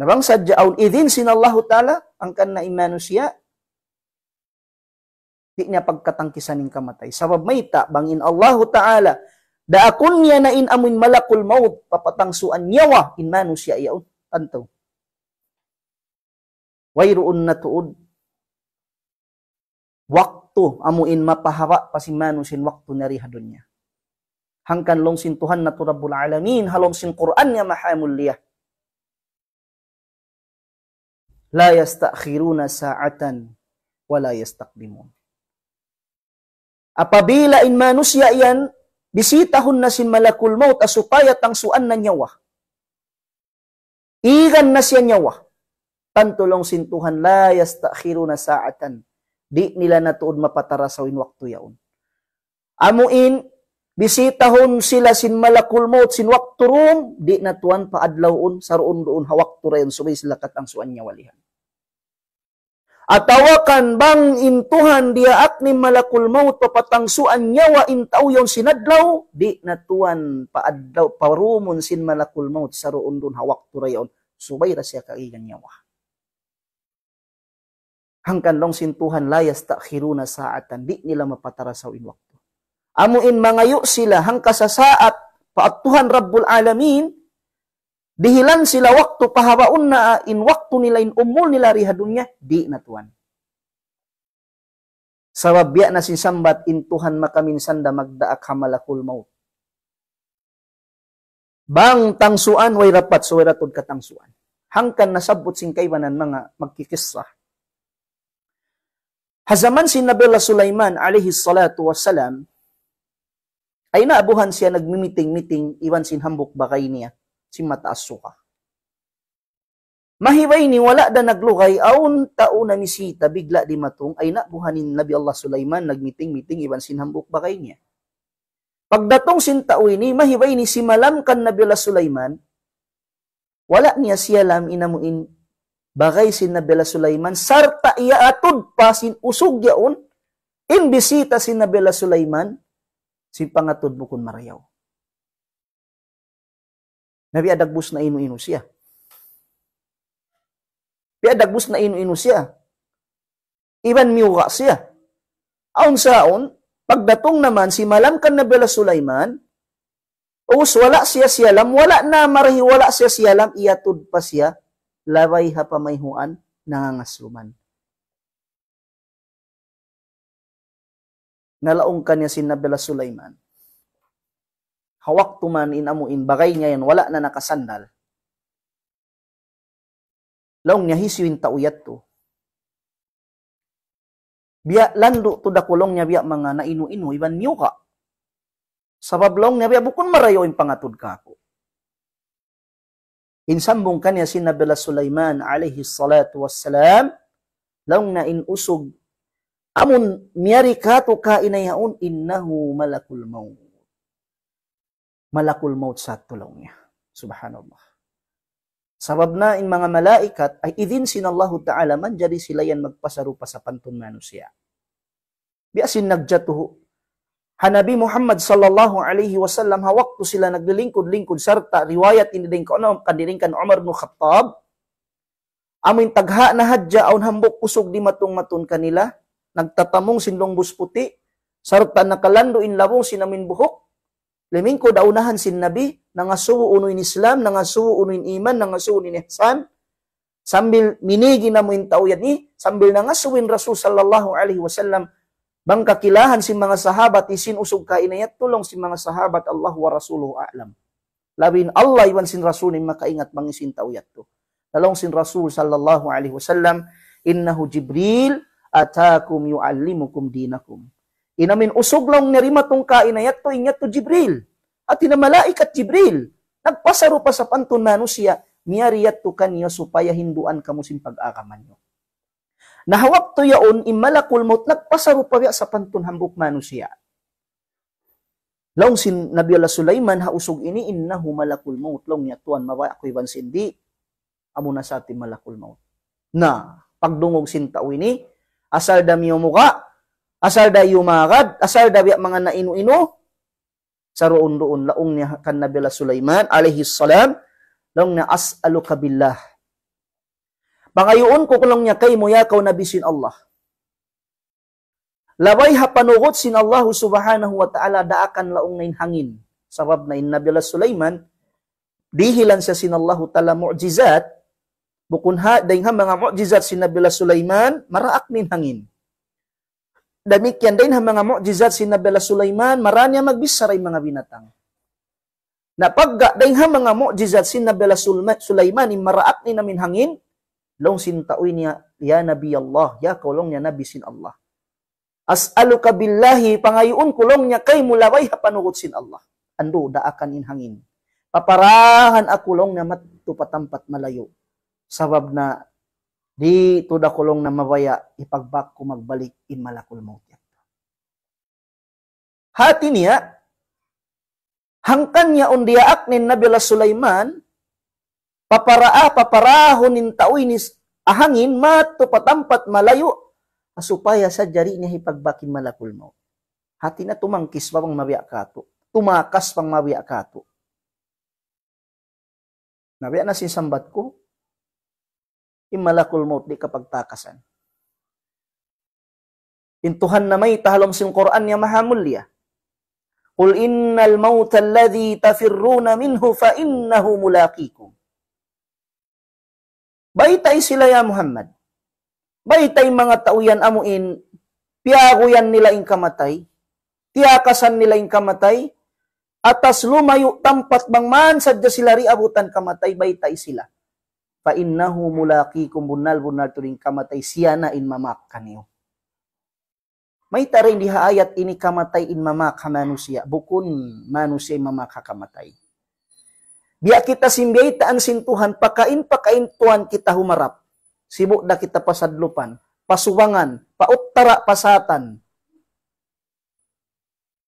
Nabang sadya aun idin sin Allah ta'ala, ang kan na imano siya, di niya pagkatangkisan ng kamatay. Sabab may ta, bangin Allah ta'ala, Da Daakunya na in amin malakul maut papatangsuan nyawa in manusia yaun tanto. Wairuun natuud. Waktu amuin mapahawa manusin waktu nari hadunya. Hangkan longsin Tuhan natu Rabbul Alamin halongsin Qur'annya maha mulia. La yastakhiruna sa'atan wa la yastaqdimun. Apabila in manusia yan bisitahun na sin malakul maut asupaya tangsuan na nyawa. Igan na siya nyawa. Tantulong sintuhan la yastakhiru na saatan. Di nila na tuod mapatarasawin winwakto yaon. Amuin, bisitahon sila sin malakul maut sin rum, di na natuan paadlawon saroon doon hawak turayon subay sila suan niya walihan. Atawakan bang intuhan dia at ni malakul maut papatangsuan nyawa intaw yon sinadlaw di natuan paadlaw parumun sin malakul maut saruun dun hawak turayon subay ra siya kaigan nyawa. Hangkan long sintuhan layas takhiruna saatan di nila mapatara in waktu. Amuin mangayu sila hangka sa saat paatuhan Rabbul Alamin Dihilan sila waktu pahabaun na in waktu nilain in umul nila rihadunya di na tuan. Sabab biya na sinsambat in Tuhan makaminsan sanda magdaak hamalakul maut. Bang tangsuan way rapat so way ratod katangsuan. Hangkan nasabot kaibanan mga magkikisah Hazaman si Nabila Sulaiman alaihi salatu wasalam ay naabuhan siya nagmimiting meeting meeting iwan sinhambok bakay niya si mataas ka. Mahiway ni wala da naglugay aun tao na ni sita bigla di matung ay nabuhanin Nabi Allah Sulaiman nagmiting-miting iban sinhambok ba kay niya. Pagdatong sintawi ni mahiway ni si malam kan Nabi Allah Sulaiman wala niya siya lam inamuin bagay sin Nabi Allah Sulaiman sarta iya atud pa sin usog yaon imbisita sin Nabi Allah Sulaiman si pangatud bukon marayaw na piadagbus na ino-ino siya. Piadagbus na inu ino siya. Iban miuka siya. Aun saon, pagdatong naman si Malamkan na Bela Sulaiman, Us wala siya siyalam, wala na marhi wala siya siyalam, iyatud pa siya, labay ha pa huan, nangangasuman. Nalaong kanya si Nabela Sulaiman hawak tuman in amu in bagay niya yan wala na nakasandal laong niya hisyuin tauyat to biya lando to dakulong niya biya mga nainu-inu iban niyo ka sabab long niya biya bukon marayoin pangatud ka ako insambong kanya si Nabila Sulaiman alayhi salatu wassalam laong na inusog amon miyari ka to ka inayaon innahu malakul maut malakul maut sa tulong niya. Subhanallah. Sabab na in mga malaikat ay idinsin Allahu Ta'ala man jadi sila yan magpasarupa sa pantun manusia. Biasin nagjatuhu. Hanabi Muhammad sallallahu alaihi wasallam ha waktu sila naglilingkod-lingkod serta riwayat ini din kanom kaniringkan Umar bin Khattab amin tagha na hadja aun hambok usog di matong matun kanila nagtatamong sinlong busputi sarta nakalando in labong sinamin buhok Limingko daunahan sin Nabi, nangasuo unoy Islam, nangasuo unoy iman, nangasuo ni ihsan. Sambil minigi na mo in tauyad ni, sambil nangasuwin Rasul sallallahu alaihi wasallam, bang kakilahan si mga sahabat, isin usog ka inayat tulong si mga sahabat, Allah wa Rasuluhu a'lam. Labin Allah iwan sin Rasul ni makaingat bang isin tauyad to. Talong sin Rasul sallallahu alaihi wasallam, innahu Jibril atakum yuallimukum dinakum. Inamin usog lang ni rima tong kainayat to inya to Jibril. At inamalaik at Jibril. Nagpasaro pa sa panton mano siya. Miyariyat to kanya supaya hinduan ka sin pag-akaman nyo. Nahawak to yaon imalakul maut nagpasaro pa sa panton hambuk mano siya. Long sin Nabi Allah Sulaiman hausog ini inna humalakul maut long niya tuan mabay ako iban sindi amo na sa atin malakul maut. Na pagdungog sin tao ini asal dami yung muka Asar da yumakad, asar da mga nainu-ino, sa roon doon, laong niya kan Nabila Sulaiman, alayhi salam, laong niya as'alu kabillah. Pangayoon ko kulong niya kay mo yakaw nabisin Allah. Labay hapanugot sin Allah subhanahu wa ta'ala daakan laong ngayon hangin. Sabab na in Nabila Sulaiman, dihilan siya sin Allah ta'ala mu'jizat, bukun ha, dahing ha mga mu'jizat sin Nabila Sulaiman, maraak min hangin. Damik yan din ang mga mu'jizat si Nabila Sulaiman, maranya magbisaray mga binatang. Napagga pagga din ang mga mu'jizat si Nabila Sulaiman, maraat ni namin hangin, long sintaoy niya, ya Nabi Allah, ya kulong niya Nabi sin Allah. As'alu ka billahi, pangayon kulong niya kay mulaway hapanukot sin Allah. Ando, daakan in hangin. Paparahan akulong niya matupatampat malayo. Sabab na Di to da kulong na mabaya, ipagbak ko magbalik in malakul mautyat. Hati niya, hangkan niya undiya aknin na Sulaiman, paparaa paparahon in tawinis ahangin mato patampat malayo, asupaya sa jari niya ipagbakin malakul maut. Hati na tumangkis pa pang mabiya kato, tumakas pang mabiya kato. Nabiya na sambat ko, imalakul maut di kapagtakasan. Intuhan na may tahalom sing Quran niya mahamulya. Qul innal mauta alladhi tafirruna minhu fa innahu mulaqikum. Baitay sila ya Muhammad. Baitay mga tauyan amuin, piyaguyan nila ing kamatay, tiyakasan nila ing kamatay, atas lumayo tampat bangman sadya sila ri abutan kamatay, baitay sila fa innahu mulaqikum bunnal bunnal turing kamatay siya na in mamak kaniyo. May taring diha ayat ini kamatay in mamak manusia, bukun manusia mamak kamatay. Biya kita simbiyay taan sintuhan, pakain pakain tuan kita humarap. Sibuk da kita pasadlupan, pasuwangan, pauttara pasatan.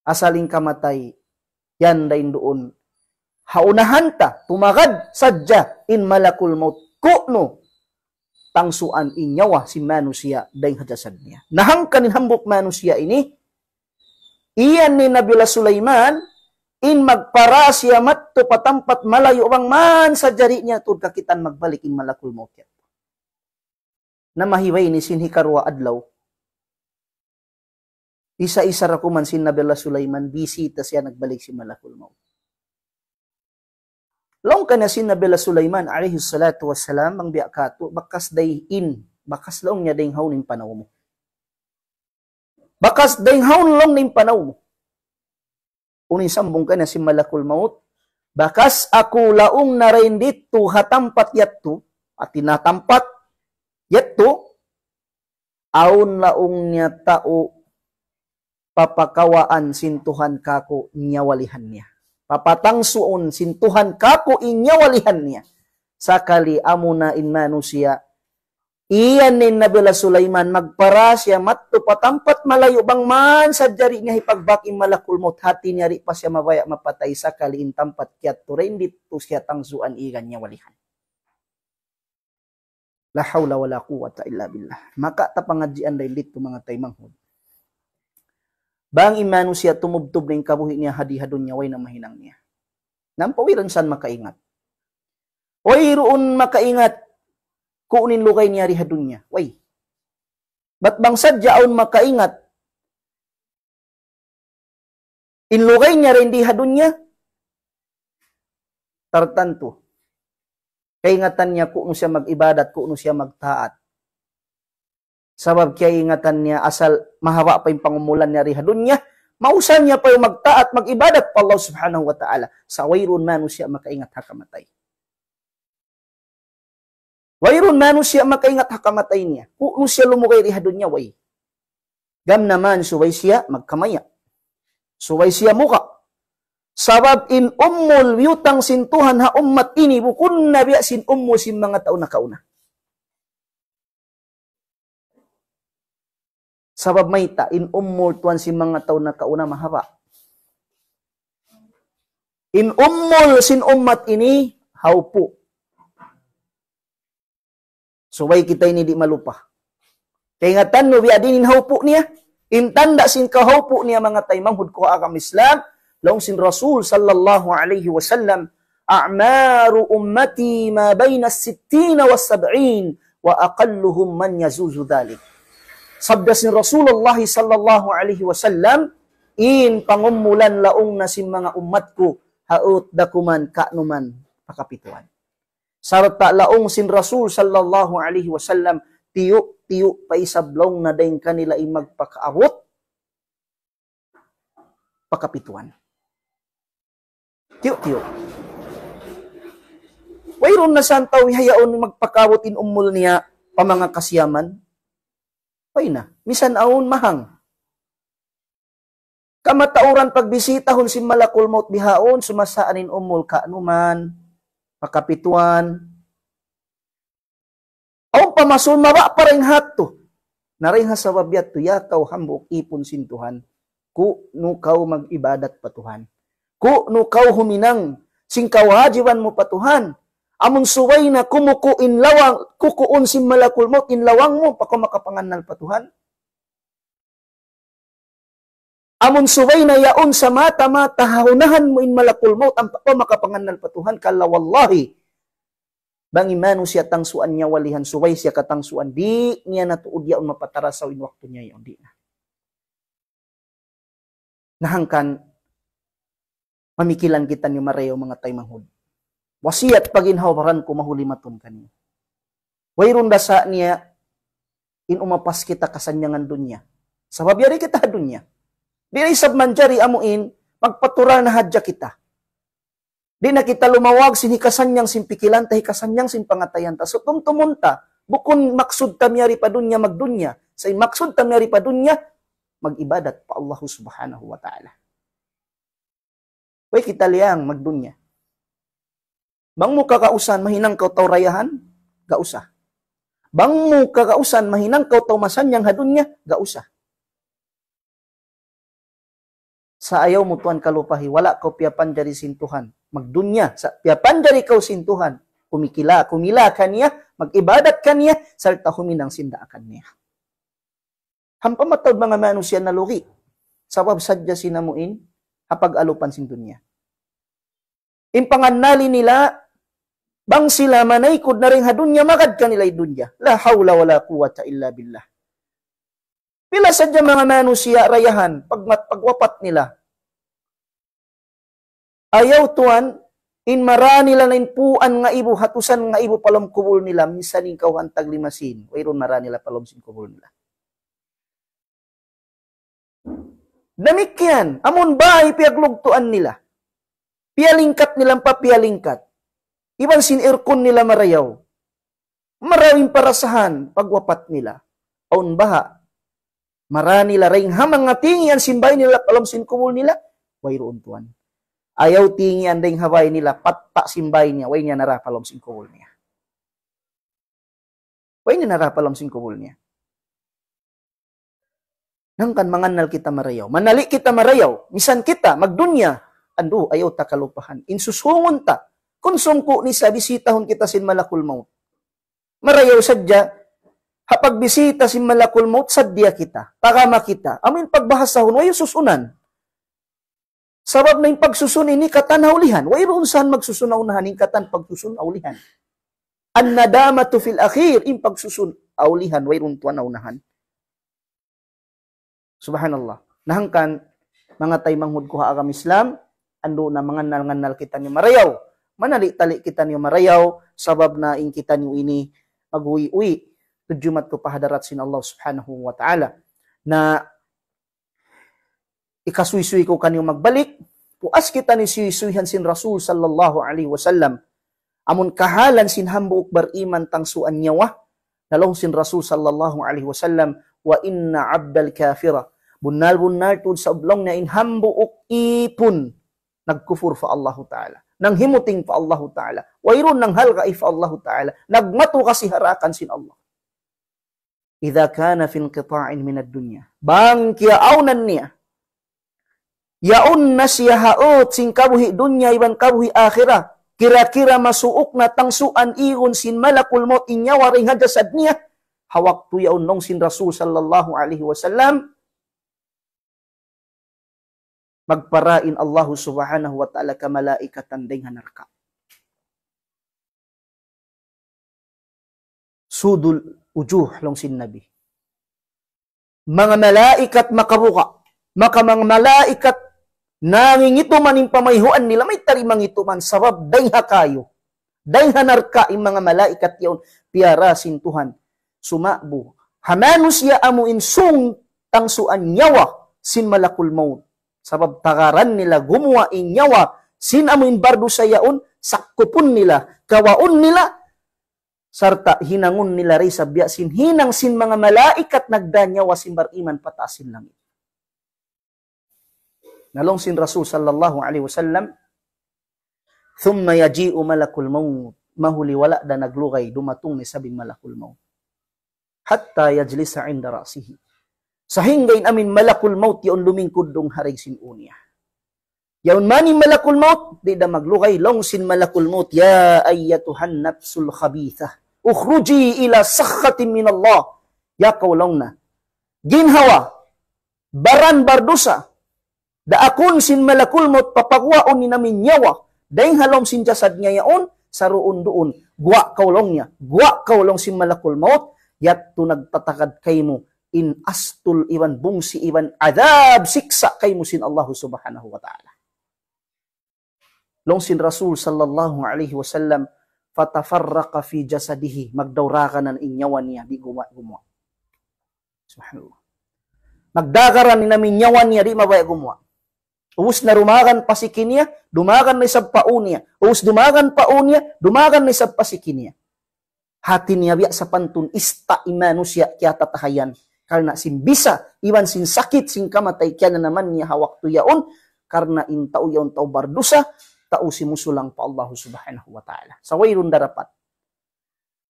Asaling kamatay, yan dain doon. Haunahan tumagad, sadya, in malakul maut ko no tangsuan inyawa si manusia daing hajasan niya. Nahang hambok manusia ini, iyan ni Nabila Sulaiman, in magpara siya matto to patampat malayo bang man sa jari niya to kakitan magbalik in malakul mokya. Na mahiway ni sinhikarwa adlaw, isa-isa ra ko man si Nabila Sulaiman, bisita siya nagbalik si malakul mokya. Long ka na sin Nabila Sulaiman alayhi salatu wassalam ang biya bakas day in bakas long niya ding hawn ning panaw mo. Bakas ding hawn long ning panaw mo. Uning sambong ka na si Malakul Maut. Bakas ako laong narain dito hatampat yatto at tinatampat yatto aun laong niya tao papakawaan sintuhan kako niya walihan niya mapatang sintuhan kako inyawalihan niya sakali amuna inmanu siya iyan ni Nabila Sulaiman magpara siya matto patampat malayo bang man sa jari niya hipagbaking malakul hati niya pa siya mabaya mapatay sakali intampat kiat turen dito siya tangsuan igan niya walihan la hawla wala quwata illa billah maka tapangajian dahil dito mga taymang Bang imanu siya tumubtob na kabuhi niya hadihadon niya way na mahinang niya. Nampawiran san makaingat. Way roon makaingat kuunin lukay niya rihadon niya. Way. Bat bang sadya aon makaingat inlukay niya rin dihadon niya. Tartanto. Kaingatan niya kuno siya mag-ibadat, kuno siya magtaat. Sabab kaya ingatan niya asal mahawa pa yung pangumulan niya riha dunya. Mausan niya pa yung magtaat, mag-ibadat pa Allah subhanahu wa ta'ala. Sa wayrun manusia siya makaingat hakamatay. Wayrun manusia siya makaingat hakamatay niya. Kung siya lumukay riha dunya, way. Gam naman suway siya magkamaya. Suway siya muka. Sabab in ummul yutang sintuhan ha ummat ini bukun na sin ummu sin mga taon na kauna. sabab may ta in ummul tuan si mga taon na kauna mahaba. In ummul sin ummat ini haupo. So way kita ini di malupa. Kaya nga tanno biya dinin haupo niya. In tanda sin kahaupo niya mga tay manghud ko agam Islam laong sin Rasul sallallahu alaihi wasallam a'maru ummati ma bayna 60 wa 70 wa aqalluhum man yazuzu dhalik sabdas ni Rasulullah sallallahu alaihi wasallam, in pangumulan laong na si mga umat ko, haot dakuman kaanuman pakapituan. Sarta laong sin Rasul sallallahu alaihi wasallam, tiyo-tiyo pa isablong na dahin kanila ay magpakaawot, pakapituan. Tiyo-tiyo. Wayroon na saan tao hayaon magpakawot in umul niya pa mga kasiyaman? pay na. Misan aon mahang. Kamatauran pagbisitahon si malakulmot bihaon, sumasaanin umul ka anuman, pakapituan. Aon pamasun, mawa pa rin hato. Naring hasawabyat to yakaw hambok ipon sintuhan. Ku nukaw kau magibadat patuhan. Ku kau huminang, sing kawajiban mo patuhan amun suway na in lawang, kukuun si malakul mo, kinlawang mo, pa pako makapanganal patuhan. Amun suway na yaon sa mata, mata matahahunahan mo in malakul mo, tampako makapanganal patuhan, kala wallahi. Bangimano siya tangsuan niya walihan suway siya katangsuan, di niya natuod yaon mapatara sa wakto niya yaon, di na. Nahangkan, mamikilan kita ni Mareo mga taymahod wasiat paginhawbaran ko mahuli maton kani. Wayrun dasa niya in umapas kita kasanyangan dunya. Sabab yari kita dunya. Di sab manjari amuin, magpatura na hadya kita. Di na kita lumawag sini kasanyang simpikilan ta hikasanyang sin pangatayan ta. So tumtumunta, bukon maksud tamyari pa dunya magdunya. Say maksud tamyari pa dunya, magibadat pa Allah subhanahu wa ta'ala. Way kita liyang magdunya. Bang mo kakausan, mahinang kau taw rayahan? Gausa. Bang mo kakausan, mahinang kau taw masanyang hadun niya? Sa ayaw mo tuan kalupahi, wala kau piapan dari sintuhan. Magdunya, sa piapan dari kau sintuhan. Kumikila, kumila kaniya, mag-ibadat kaniya, salta huminang sinda kaniya. Hampamatod mga manusyan na lugi. Sabab sadya sinamuin, hapag alupan sindunya. Impanganali nila bang sila manaykod na rin dunya, magad kanila'y dunya. La hawla wala quwata illa billah. Pila sadya mga manusia rayahan pag pagwapat nila. Ayaw tuan, in mara nila na inpuan nga ibo, hatusan nga ibo palom kubul nila, minsan ikaw hantag limasin, wayron mara nila palom sin kubul nila. Damik yan, amon bahay piaglugtuan nila. Pialingkat nilang papiyalingkat. Iban sin aircon nila marayaw. Marawing parasahan pagwapat nila. Aun baha. Mara nila raing hamang nga tingi ang simbay nila palamsin kumul nila. Wayroon tuan. Ayaw tingian ang ding haway nila patta simbay niya. Way niya nara sin kumul niya. Way niya nara sin kumul niya. Nang kan manganal kita marayaw. Manali kita marayaw. Misan kita, magdunya. Ando, ayaw ta kalupahan. Insusungon ta kung sumpo ni sa bisitahon kita sin malakul maut. Marayaw sadya, hapag bisita sin malakul maut, sadya kita, tagama kita. Amin pagbahasahon, wayo susunan. Sabab na yung pagsusunin ni katan haulihan. Way ba unsahan magsusunaw na katan pagsusun An nadama to fil akhir im pagsusun aulihan way run tuan Subhanallah. Nahangkan mga tay manghud ko haagam Islam ando na mga nalnganal kita ni Marayaw manali-tali kita niyo marayaw, sabab na ing kita niyo ini magui-ui. Tudjumat ko pahadarat sin Allah subhanahu wa ta'ala na ikasuisui ko kaniyo magbalik, puas kita ni suysuihan sin Rasul sallallahu alaihi wasallam. Amun kahalan sin hambu hambuk beriman tangsuan nyawa, nalong sin Rasul sallallahu alaihi wasallam, wa inna abdal kafira. bunnal bunal tud sa oblong na inhambuok ipun nagkufur fa Allahu Ta'ala nang himuting pa Allah Ta'ala. Wairun nang halga ifa Allah Ta'ala. Nagmato kasi harakan sin Allah. Idha kana fin qita'in minad dunya. Bang kiaunan niya. Yaun na siya haot sin kabuhi dunya iban kabuhi akhirah. Kira-kira masuok na tangsuan iyon sin malakul mot inyawaring hajasad niya. Hawak tu yaun nong sin Rasul sallallahu alaihi wasallam magparain in Allahu subhanahu wa ta'ala ka malaikatan hanarka. Sudul ujuh long sin Nabi. Mga malaikat makabuka, maka mga malaikat nangingituman in pamayhuan nila, may tarimang ituman, sabab ding hakayo. Ding hanarka in mga malaikat yon, piara sintuhan, sumabu. Hamanus ya amuin sung tangsuan nyawa sin malakul maut sa pagpakaran nila gumawa inyawa sinamin bardo sa yaon sakupon nila kawaon nila sarta hinangon nila rin sa biyasin hinang sin mga malaikat nagdanyawa sin bariman patasin langit nalong sin Rasul sallallahu alaihi wasallam thumma yaji'u malakul maut mahuli wala da naglugay dumatong ni sabing malakul maut hatta yajlisa inda ra'sihi sa hinggain amin malakul maut yon lumingkod dong harig sinunya. Yaon mani malakul maut, di da maglukay long sin malakul maut, ya ayyatuhan nafsul khabitha. Ukhruji ila sakhatin min Allah. Yakaw long na. Ginhawa, baran bardusa, da akun sin malakul maut papakwaon ni namin yawa, dahing halom sin jasad niya yaon, saruun doon, guwa kaulong niya, guwa kaulong sin malakul maut, yat tunagtatakad kay mo, in astul iwan bungsi iwan adab siksa kay musin Allah subhanahu wa ta'ala. Longsin Rasul sallallahu alaihi wasallam fatafarraqa fi jasadihi magdawrakan ng inyawan niya di guma Subhanallah. Magdagaran ni namin nyawan niya di mabaya guma? Uus na rumagan pasikin niya, dumagan ni sab niya. Uus dumagan paun niya, dumagan ni sab pasikin niya. Hati niya biya sa pantun, ista imanus ya kya tatahayan karena sin bisa iwan sin sakit sin kamatay kya na naman niya hawak tuyaon karena intau yaon tau bardusa tau musulang pa Allah subhanahu wa ta'ala sa so, wayrun darapat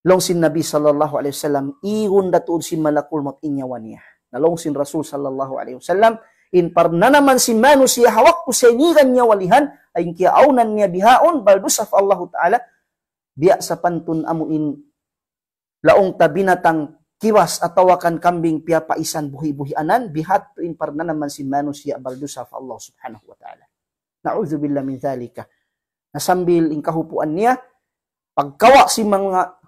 long sin Nabi sallallahu alaihi wasallam igun datuod sin malakul mot inyawan niya nalong sin Rasul sallallahu alaihi wasallam in parna naman si manu siya hawak ko sa inigan niya walihan ay kiaunan niya bihaon bardusa fa Allah ta'ala biya sa pantun amuin laong tabinatang kiwas at tawakan kambing piya paisan buhi anan bihat tuin parna naman si manusia baldusa fa Allah subhanahu wa ta'ala. Na'udzu billah min zalika. Nasambil in kahupuan niya pagkawa si mga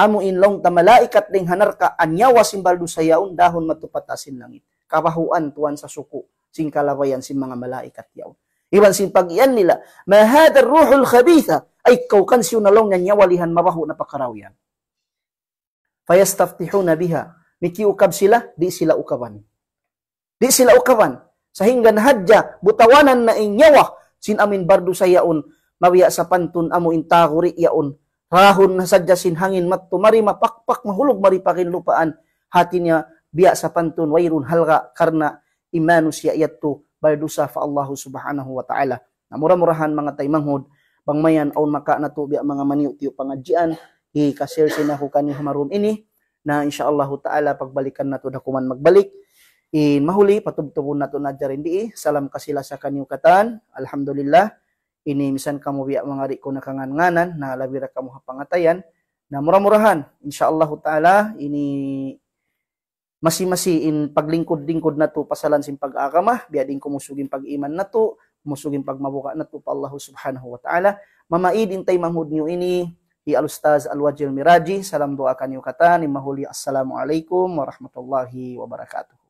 amu amo inlong tamalaikat ding hanar ka anyawa si baldusa yaun dahon matupatasin langit. Kabahuan tuan sa suku sing kalawayan si mga malaikat yaon. Iban sin pagian nila, mahadar ruhul khabitha ay kaukan siyo nalong nanyawalihan mabaho na pakarawyan fayastaftihuna biha. Nikiukab sila, di sila ukaban. Di sila ukaban. Sahinggan hadya, butawanan na inyawa, sin amin bardu sayaon, mawiya sa pantun amo intaguri yaon. Rahon na sadya sin hangin matumari mapakpak mahulog maripakin lupaan. Hati niya biya sa pantun wayrun halga karna imanus yayatto bardusa fa Allahu subhanahu wa ta'ala. Namura-murahan mga taymanghod, bangmayan aun maka nato biya mga maniw tiyo pangadjian, i-cashier sina ko kani maroon ini na insyaallah taala pagbalikan nato na kuman magbalik in mahuli patubtubon nato na dyan di salam kasila sila sa kaniyo katan alhamdulillah ini misan kamo biya mga ri ko nakanganganan na labi ra kamo hapangatayan na muramurahan murahan insyaallah taala ini masi-masi in paglingkod-lingkod nato pasalan sin pag-akama biya din kumusugin pag-iman nato musugin pagmabuka nato pa Allah subhanahu wa taala mamaid intay manghud ini i al-ustaz al-wajil miraji salam doakan yukata nimahuli assalamualaikum warahmatullahi wabarakatuh